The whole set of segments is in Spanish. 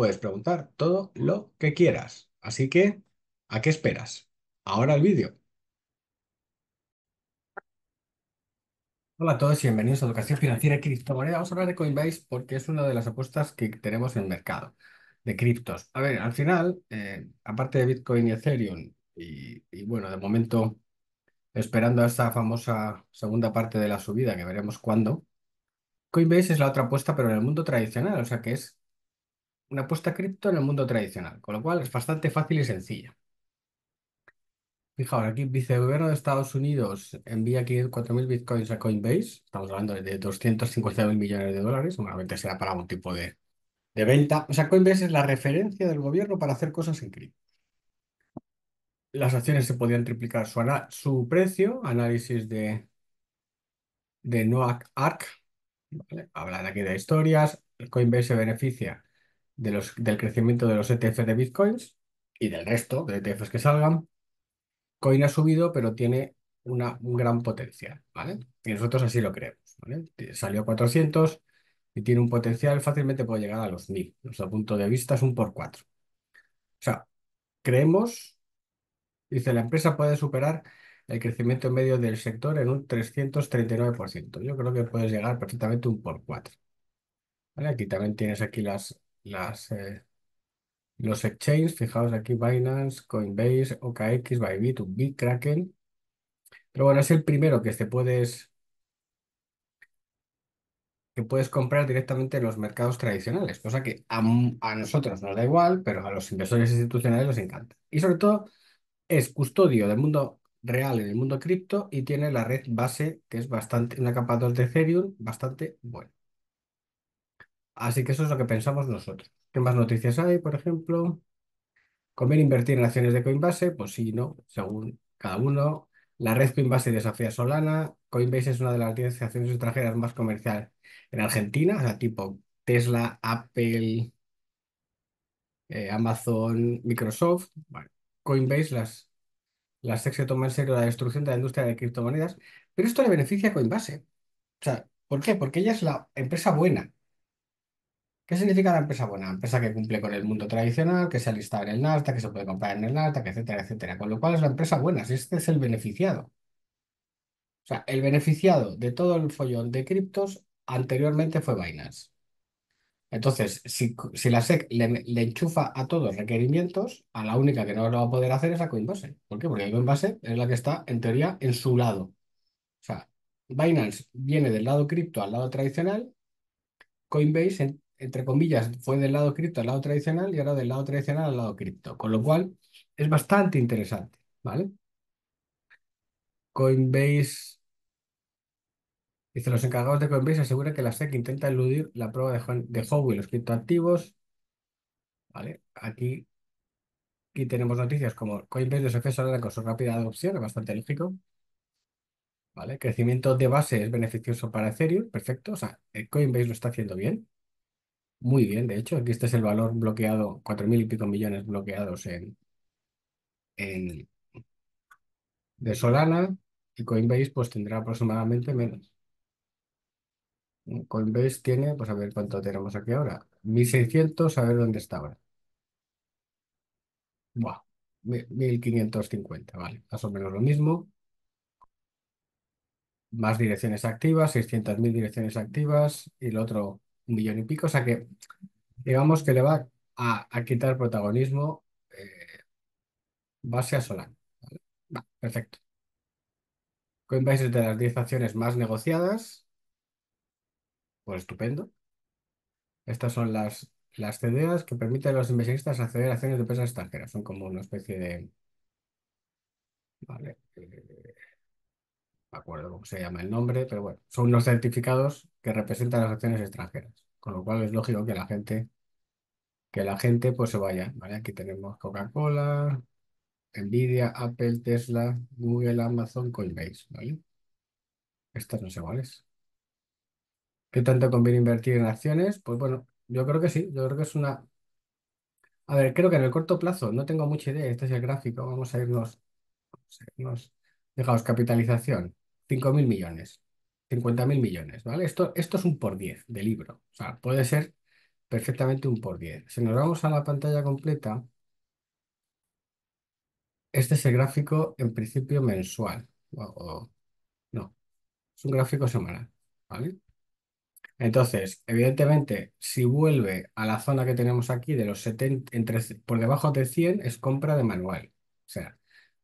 puedes preguntar todo lo que quieras. Así que, ¿a qué esperas? Ahora el vídeo. Hola a todos y bienvenidos a Educación Financiera y Criptomoneda. Vamos a hablar de Coinbase porque es una de las apuestas que tenemos en el mercado de criptos. A ver, al final, eh, aparte de Bitcoin y Ethereum, y bueno, de momento esperando a esta famosa segunda parte de la subida que veremos cuándo, Coinbase es la otra apuesta, pero en el mundo tradicional, o sea que es una apuesta cripto en el mundo tradicional, con lo cual es bastante fácil y sencilla. Fijaos, aquí dice, el gobierno de Estados Unidos envía aquí 4.000 bitcoins a Coinbase, estamos hablando de 250.000 millones de dólares, seguramente será para algún tipo de, venta. O sea, Coinbase es la referencia del gobierno para hacer cosas en cripto. Las acciones se podían triplicar su, su precio, análisis de, de Noah Ark, ¿vale? hablan aquí de historias, Coinbase se beneficia de los, del crecimiento de los ETF de bitcoins y del resto de ETFs que salgan, Coin ha subido, pero tiene una, un gran potencial, ¿vale? Y nosotros así lo creemos, ¿vale? Salió 400 y tiene un potencial, fácilmente puede llegar a los 1000. Nuestro punto de vista es un por 4. O sea, creemos, dice, la empresa puede superar el crecimiento medio del sector en un 339%. Yo creo que puedes llegar perfectamente un por 4. ¿Vale? Aquí también tienes aquí las las, eh, los exchanges, fijaos aquí, Binance, Coinbase, OKX, Bybit, B, Pero bueno, es el primero que se puedes que puedes comprar directamente en los mercados tradicionales, cosa que a, a nosotros nos da igual, pero a los inversores institucionales les encanta. Y sobre todo, es custodio del mundo real en el mundo cripto y tiene la red base, que es bastante, una capa 2 de Ethereum, bastante buena. Así que eso es lo que pensamos nosotros. ¿Qué más noticias hay, por ejemplo? ¿Conviene invertir en acciones de Coinbase? Pues sí, no, según cada uno. La red Coinbase desafía Solana. Coinbase es una de las 10 acciones extranjeras más comerciales en Argentina, o tipo Tesla, Apple, eh, Amazon, Microsoft. Coinbase, las, las seis que en serio la destrucción de la industria de criptomonedas. Pero esto le beneficia a Coinbase. O sea, ¿por qué? Porque ella es la empresa buena. ¿Qué significa la empresa buena? empresa que cumple con el mundo tradicional, que se ha listado en el Nasdaq, que se puede comprar en el Nasdaq, etcétera, etcétera. Con lo cual es la empresa buena, si este es el beneficiado. O sea, el beneficiado de todo el follón de criptos anteriormente fue Binance. Entonces, si, la SEC le, enchufa a todos los requerimientos, a la única que no lo va a poder hacer es a Coinbase. ¿Por qué? Porque Coinbase es la que está, en teoría, en su lado. O sea, Binance viene del lado cripto al lado tradicional, Coinbase entre comillas, fue del lado cripto al lado tradicional y ahora del lado tradicional al lado cripto, con lo cual es bastante interesante, ¿vale? Coinbase, dice, los encargados de Coinbase aseguran que la SEC intenta eludir la prueba de, de y los criptoactivos, ¿vale? Aquí, aquí tenemos noticias como Coinbase desafía ahora con su rápida adopción, es bastante lógico. ¿Vale? Crecimiento de base es beneficioso para Ethereum, perfecto. O sea, eh, Coinbase lo está haciendo bien. Muy bien, de hecho, aquí este es el valor bloqueado, cuatro mil y pico millones bloqueados en, en de Solana y Coinbase pues tendrá aproximadamente menos. Coinbase tiene, pues a ver cuánto tenemos aquí ahora, 1600, a ver dónde está ahora. Buah, 1550, vale, más o menos lo mismo. Más direcciones activas, 600.000 direcciones activas y el otro millón y pico, o sea que digamos que le va a, quitar protagonismo eh, base a Solana. perfecto. Coinbase es de las 10 acciones más negociadas. Pues estupendo. Estas son las, las CDAs que permiten a los inversionistas acceder a acciones de empresas extranjeras. Son como una especie de... Vale. Eh, me acuerdo cómo se llama el nombre, pero bueno, son unos certificados que representan las acciones extranjeras, con lo cual es lógico que la gente, que la gente pues se vaya, Aquí tenemos Coca-Cola, Nvidia, Apple, Tesla, Google, Amazon, Coinbase, Estas no sé iguales? ¿Qué tanto conviene invertir en acciones? Pues bueno, yo creo que sí, yo creo que es una... A ver, creo que en el corto plazo, no tengo mucha idea, este es el gráfico, vamos a irnos, vamos a irnos, fijaos, capitalización. 5.000 millones, 50.000 millones, ¿vale? Esto, esto es un por 10 de libro, o sea, puede ser perfectamente un por 10. Si nos vamos a la pantalla completa, este es el gráfico en principio mensual, no, es un gráfico semanal, ¿vale? Entonces, evidentemente, si vuelve a la zona que tenemos aquí de los 70, por debajo de 100 es compra de manual. O sea,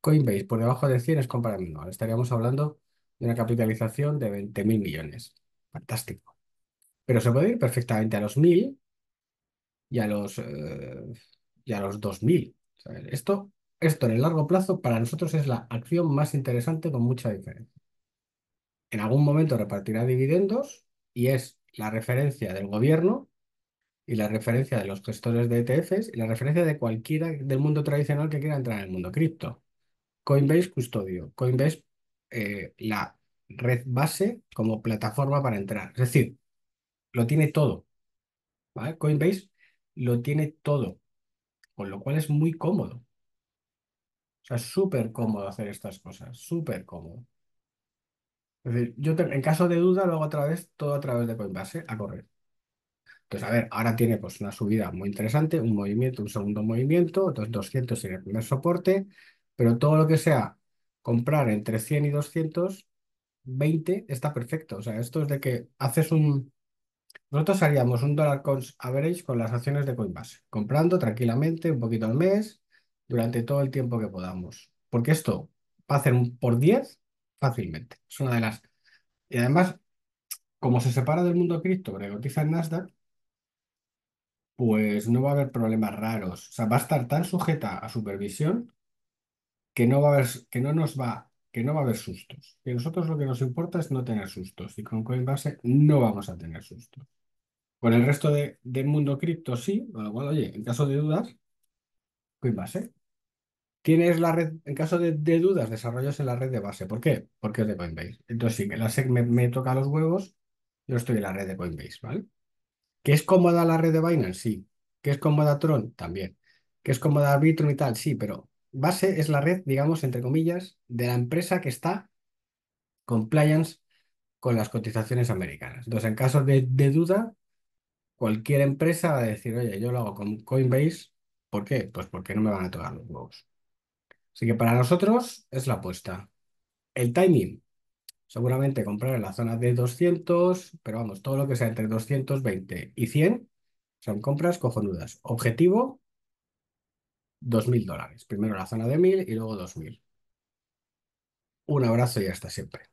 Coinbase por debajo de 100 es compra de manual. Estaríamos hablando de una capitalización de 20.000 millones. Fantástico. Pero se puede ir perfectamente a los 1.000 y a los, eh, los 2.000. Esto, esto en el largo plazo para nosotros es la acción más interesante con mucha diferencia. En algún momento repartirá dividendos y es la referencia del gobierno y la referencia de los gestores de ETFs y la referencia de cualquiera del mundo tradicional que quiera entrar en el mundo cripto. Coinbase custodio, Coinbase eh, la red base como plataforma para entrar. Es decir, lo tiene todo. Coinbase lo tiene todo, con lo cual es muy cómodo. O sea, es súper cómodo hacer estas cosas, súper cómodo. yo en caso de duda lo hago a través, todo a través de Coinbase a correr. Entonces, a ver, ahora tiene pues una subida muy interesante, un movimiento, un segundo movimiento, otros 200 en el primer soporte, pero todo lo que sea comprar entre 100 y 20, está perfecto. O sea, esto es de que haces un... Nosotros haríamos un dólar con average con las acciones de Coinbase, comprando tranquilamente un poquito al mes durante todo el tiempo que podamos. Porque esto va a hacer un por 10 fácilmente. Es una de las... Y además, como se separa del mundo cripto, que cotiza en Nasdaq, pues no va a haber problemas raros. O sea, va a estar tan sujeta a supervisión que no va a haber, que no nos va, que no va a haber sustos. Que nosotros lo que nos importa es no tener sustos. Y con Coinbase no vamos a tener sustos. Con el resto del mundo cripto sí, Bueno oye, en caso de dudas, Coinbase. Tienes la red, en caso de, dudas, desarrollos en la red de base. ¿Por qué? Porque es de Coinbase. Entonces, si la SEC me, toca los huevos, yo estoy en la red de Coinbase, ¿vale? ¿Que es cómoda la red de Binance? Sí. ¿Que es cómoda Tron? También. ¿Que es cómoda Arbitrum y tal? Sí, pero base es la red, digamos, entre comillas, de la empresa que está compliance con las cotizaciones americanas. Entonces, en caso de, duda, cualquier empresa va a decir, oye, yo lo hago con Coinbase. ¿Por qué? Pues porque no me van a tocar los huevos. Así que para nosotros es la apuesta. El timing, seguramente comprar en la zona de 200, pero vamos, todo lo que sea entre 220 y 100 son compras cojonudas. Objetivo, 2.000 dólares. Primero la zona de 1.000 y luego 2.000. Un abrazo y hasta siempre.